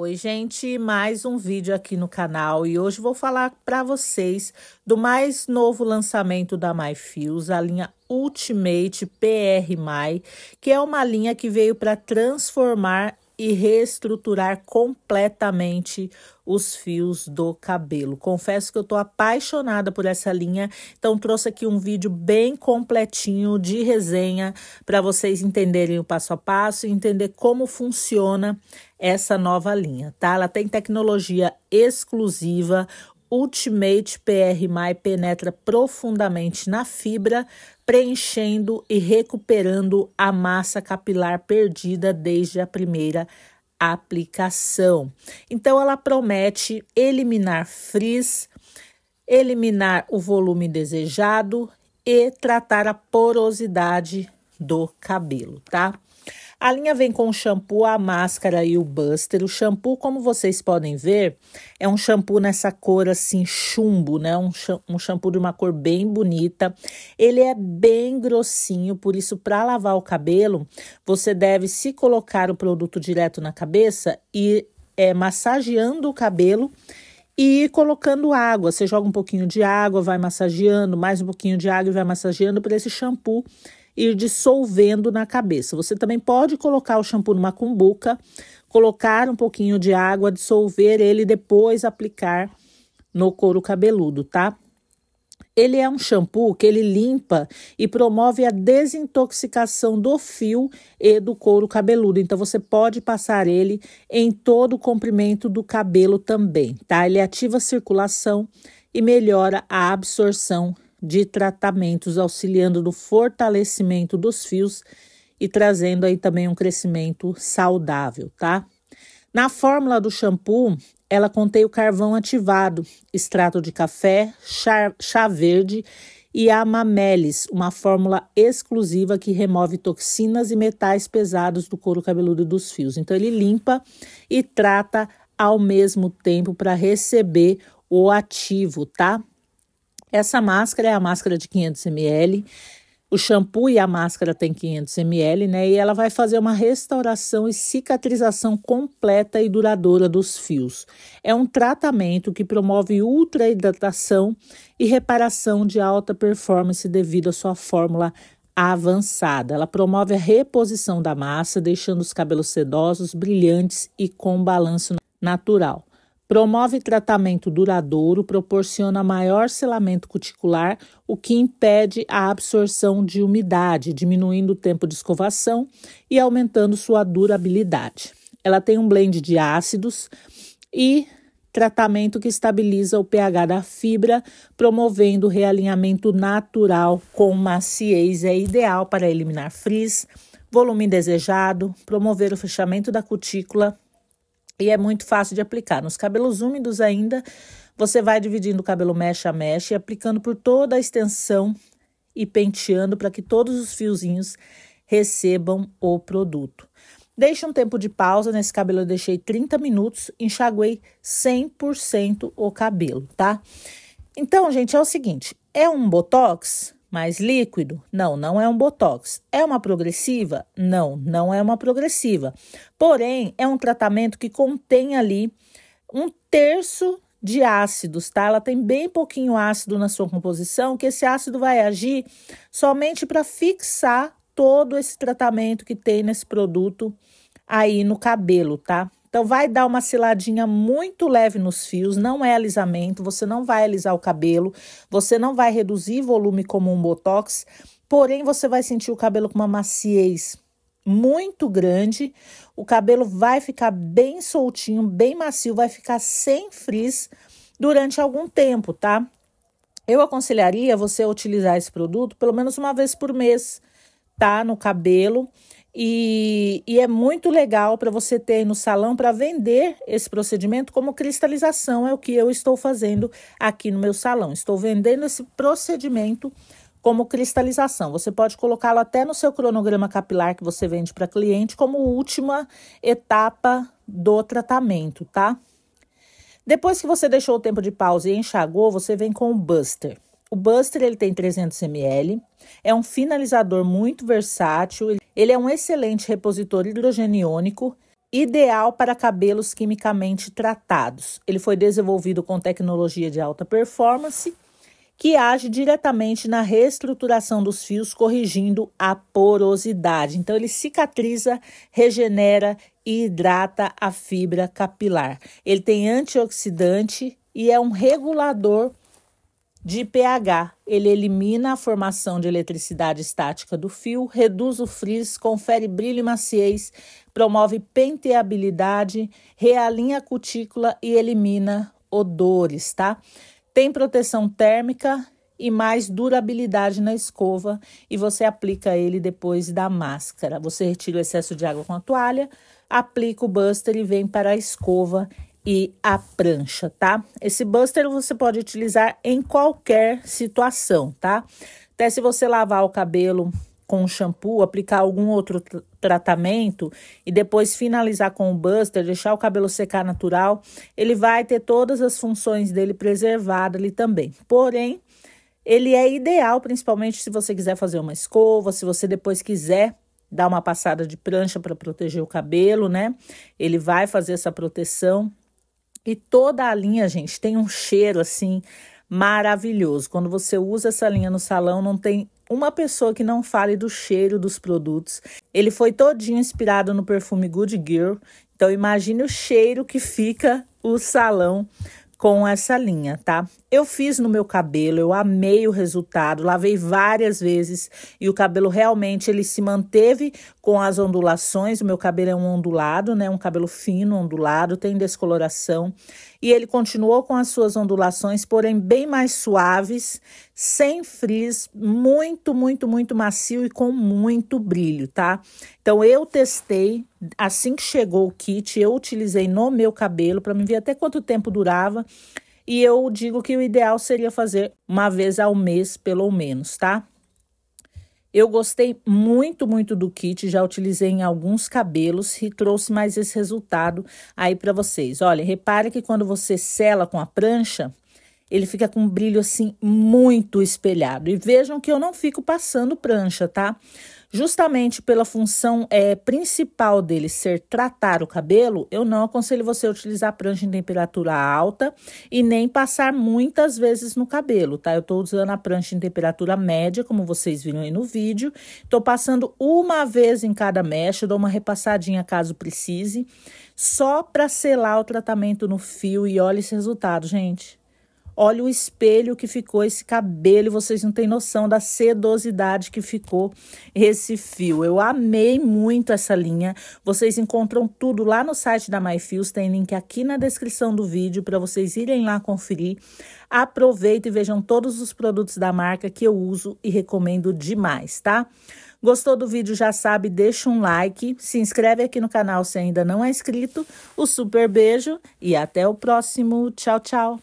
Oi, gente, mais um vídeo aqui no canal e hoje vou falar para vocês do mais novo lançamento da MyFios, a linha Ultimate PR My, que é uma linha que veio para transformar e reestruturar completamente os fios do cabelo. Confesso que eu tô apaixonada por essa linha, então trouxe aqui um vídeo bem completinho de resenha para vocês entenderem o passo a passo e entender como funciona essa nova linha, tá? Ela tem tecnologia exclusiva, Ultimate PRMI penetra profundamente na fibra, preenchendo e recuperando a massa capilar perdida desde a primeira aplicação. Então, ela promete eliminar frizz, eliminar o volume desejado e tratar a porosidade do cabelo, tá? A linha vem com o shampoo, a máscara e o buster. O shampoo, como vocês podem ver, é um shampoo nessa cor assim chumbo, né? Um, shampoo de uma cor bem bonita. Ele é bem grossinho, por isso para lavar o cabelo, você deve se colocar o produto direto na cabeça e é, massageando o cabelo e colocando água. Você joga um pouquinho de água, vai massageando, mais um pouquinho de água e vai massageando por esse shampoo ir dissolvendo na cabeça. Você também pode colocar o shampoo numa cumbuca, colocar um pouquinho de água, dissolver ele e depois aplicar no couro cabeludo, tá? Ele é um shampoo que ele limpa e promove a desintoxicação do fio e do couro cabeludo. Então você pode passar ele em todo o comprimento do cabelo também, tá? Ele ativa a circulação e melhora a absorção de tratamentos, auxiliando no fortalecimento dos fios e trazendo aí também um crescimento saudável, tá? Na fórmula do shampoo, ela contém o carvão ativado, extrato de café, chá, chá verde e a uma fórmula exclusiva que remove toxinas e metais pesados do couro cabeludo e dos fios. Então ele limpa e trata ao mesmo tempo para receber o ativo, tá? Essa máscara é a máscara de 500 ml. O shampoo e a máscara tem 500 ml, né? E ela vai fazer uma restauração e cicatrização completa e duradoura dos fios. É um tratamento que promove ultra hidratação e reparação de alta performance devido à sua fórmula avançada. Ela promove a reposição da massa, deixando os cabelos sedosos, brilhantes e com balanço natural. Promove tratamento duradouro, proporciona maior selamento cuticular, o que impede a absorção de umidade, diminuindo o tempo de escovação e aumentando sua durabilidade. Ela tem um blend de ácidos e tratamento que estabiliza o pH da fibra, promovendo realinhamento natural com maciez. É ideal para eliminar frizz, volume indesejado, promover o fechamento da cutícula e é muito fácil de aplicar. Nos cabelos úmidos ainda, você vai dividindo o cabelo mecha a mecha e aplicando por toda a extensão e penteando para que todos os fiozinhos recebam o produto. Deixe um tempo de pausa, nesse cabelo eu deixei 30 minutos, enxaguei 100% o cabelo, tá? Então, gente, é o seguinte, é um botox? Mais líquido? Não, não é um botox. É uma progressiva? Não, não é uma progressiva. Porém, é um tratamento que contém ali um terço de ácidos, tá? Ela tem bem pouquinho ácido na sua composição, que esse ácido vai agir somente para fixar todo esse tratamento que tem nesse produto aí no cabelo, tá? Então, vai dar uma ciladinha muito leve nos fios, não é alisamento, você não vai alisar o cabelo, você não vai reduzir volume como um botox, porém, você vai sentir o cabelo com uma maciez muito grande, o cabelo vai ficar bem soltinho, bem macio, vai ficar sem frizz durante algum tempo, tá? Eu aconselharia você utilizar esse produto pelo menos uma vez por mês, tá? No cabelo e, e, é muito legal para você ter no salão para vender esse procedimento como cristalização, é o que eu estou fazendo aqui no meu salão. Estou vendendo esse procedimento como cristalização. Você pode colocá-lo até no seu cronograma capilar que você vende para cliente como última etapa do tratamento, tá? Depois que você deixou o tempo de pausa e enxagou, você vem com o Buster. O Buster ele tem 300 ml, é um finalizador muito versátil. Ele é um excelente repositor hidrogeniônico, ideal para cabelos quimicamente tratados. Ele foi desenvolvido com tecnologia de alta performance que age diretamente na reestruturação dos fios, corrigindo a porosidade. Então, ele cicatriza, regenera e hidrata a fibra capilar. Ele tem antioxidante e é um regulador de pH. Ele elimina a formação de eletricidade estática do fio, reduz o frizz, confere brilho e maciez, promove penteabilidade, realinha a cutícula e elimina odores, tá? Tem proteção térmica e mais durabilidade na escova e você aplica ele depois da máscara. Você retira o excesso de água com a toalha, aplica o Buster e vem para a escova e a prancha, tá? Esse buster você pode utilizar em qualquer situação, tá? Até se você lavar o cabelo com shampoo, aplicar algum outro tratamento e depois finalizar com o buster, deixar o cabelo secar natural, ele vai ter todas as funções dele preservadas ali também. Porém, ele é ideal, principalmente se você quiser fazer uma escova, se você depois quiser dar uma passada de prancha para proteger o cabelo, né? Ele vai fazer essa proteção. E toda a linha, gente, tem um cheiro assim maravilhoso. Quando você usa essa linha no salão, não tem uma pessoa que não fale do cheiro dos produtos. Ele foi todinho inspirado no perfume Good Girl. Então imagine o cheiro que fica o salão com essa linha, tá? Eu fiz no meu cabelo, eu amei o resultado, lavei várias vezes e o cabelo realmente ele se manteve com as ondulações. O meu cabelo é um ondulado, né? Um cabelo fino, ondulado, tem descoloração. E ele continuou com as suas ondulações, porém bem mais suaves, sem frizz, muito, muito, muito macio e com muito brilho, tá? Então eu testei assim que chegou o kit, eu utilizei no meu cabelo para me ver até quanto tempo durava. E eu digo que o ideal seria fazer uma vez ao mês, pelo menos, tá? Eu gostei muito, muito do kit, já utilizei em alguns cabelos e trouxe mais esse resultado aí para vocês. Olha, repare que quando você sela com a prancha, ele fica com um brilho assim muito espelhado. E vejam que eu não fico passando prancha, tá? Justamente pela função é, principal dele ser tratar o cabelo, eu não aconselho você utilizar prancha em temperatura alta e nem passar muitas vezes no cabelo, tá? Eu estou usando a prancha em temperatura média, como vocês viram aí no vídeo. Estou passando uma vez em cada mecha, dou uma repassadinha caso precise, só para selar o tratamento no fio e olha esse resultado, gente. Olha o espelho que ficou esse cabelo, vocês não têm noção da sedosidade que ficou esse fio. Eu amei muito essa linha. Vocês encontram tudo lá no site da MyFios, tem link aqui na descrição do vídeo para vocês irem lá conferir. Aproveitem e vejam todos os produtos da marca que eu uso e recomendo demais, tá? Gostou do vídeo? Já sabe, deixa um like, se inscreve aqui no canal se ainda não é inscrito. O super beijo e até o próximo. Tchau, tchau.